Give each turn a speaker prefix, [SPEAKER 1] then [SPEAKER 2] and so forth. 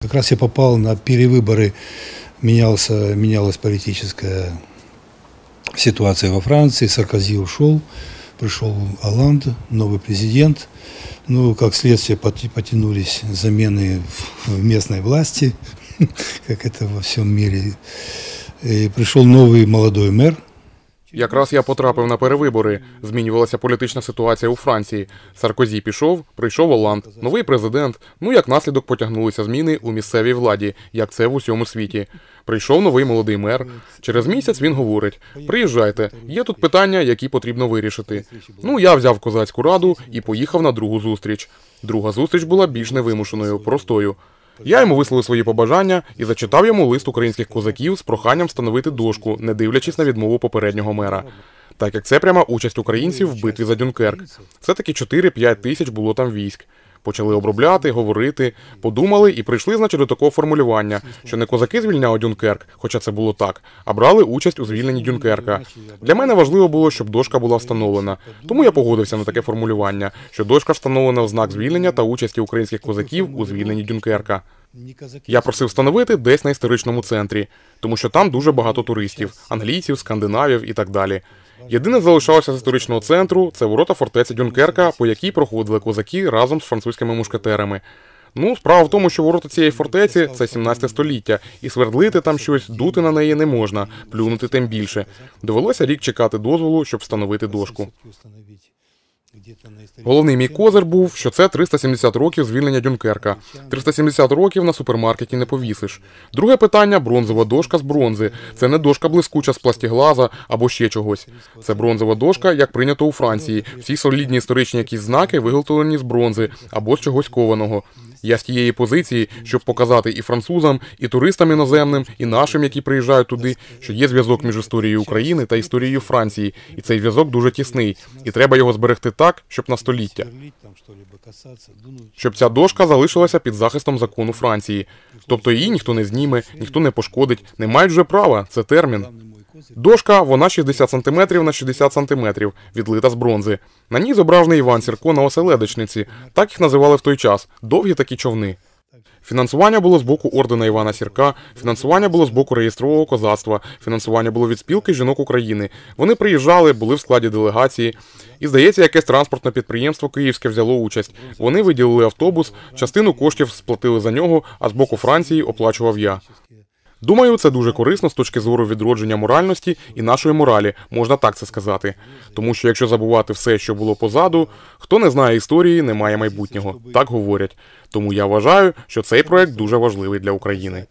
[SPEAKER 1] Как раз я попал на перевыборы, менялся, менялась политическая ситуация во Франции, Саркози ушел, пришел Оланд, новый президент. Ну, как следствие, потянулись замены в местной власти, как это во всем мире. И пришел новый молодой мэр –
[SPEAKER 2] Якраз я потрапив на перевибори. Змінювалася політична ситуація у Франції. Саркозі пішов, прийшов Оланд, новий президент. Ну як наслідок потягнулися зміни у місцевій владі, як це в усьому світі. Прийшов новий молодий мер. Через місяць він говорить: приїжджайте, є тут питання, які потрібно вирішити. Ну я взяв козацьку раду і поїхав на другу зустріч. Друга зустріч була більш невимушеною, простою. Я йому висловив свої побажання і зачитав йому лист українських козаків з проханням встановити дошку, не дивлячись на відмову попереднього мера. Так як це пряма участь українців в битві за Дюнкерк. Все таки 4-5 тисяч було там військ. Почали обробляти, говорити, подумали і прийшли, значить, до такого формулювання, що не козаки звільняли Дюнкерк, хоча це було так, а брали участь у звільненні Дюнкерка. Для мене важливо було, щоб дошка була встановлена. Тому я погодився на таке формулювання, що дошка встановлена в знак звільнення та участі українських козаків у звільненні Дюнкерка. Я просив встановити десь на історичному центрі, тому що там дуже багато туристів, англійців, скандинавів і так далі. Єдине залишалося з історичного центру це ворота фортеці Дюнкерка, по якій проходили козаки разом з французькими мушкетерами. Ну, справа в тому, що ворота цієї фортеці це 17 століття, і свердлити там щось, дути на неї не можна, плюнути тим більше. Довелося рік чекати дозволу, щоб встановити дошку. Головний мій козир був, що це 370 років звільнення Дюнкерка. 370 років на супермаркеті не повісиш. Друге питання бронзова дошка з бронзи. Це не дошка блискуча з пластіглаза або ще чогось. Це бронзова дошка, як прийнято у Франції. Всі солідні історичні якісь знаки виготовлені з бронзи або з чогось кованого. Я з тієї позиції, щоб показати і французам, і туристам іноземним, і нашим, які приїжджають туди, що є зв'язок між історією України та історією Франції, і цей зв'язок дуже тісний, і треба його зберегти так, щоб на століття. щоб ця дошка залишилася під захистом закону Франції. Тобто її ніхто не зніме, ніхто не пошкодить, не мають вже права. Це термін. Дошка, вона 60 см на 60 см, відлита з бронзи. На ній зображений Іван Сірко на оселедочниці. Так їх називали в той час довгі такі човни. Фінансування було з боку ордена Івана Сірка, фінансування було з боку реєстрового козацтва, фінансування було від спілки жінок України. Вони приїжджали, були в складі делегації. І здається, якесь транспортне підприємство Київське взяло участь. Вони виділили автобус, частину коштів сплатили за нього, а з боку Франції оплачував я. Думаю, це дуже корисно з точки зору відродження моральності і нашої моралі, можна так це сказати. Тому що якщо забувати все, що було позаду, хто не знає історії, не має майбутнього. Так говорять. Тому я вважаю, що цей проект дуже важливий для України.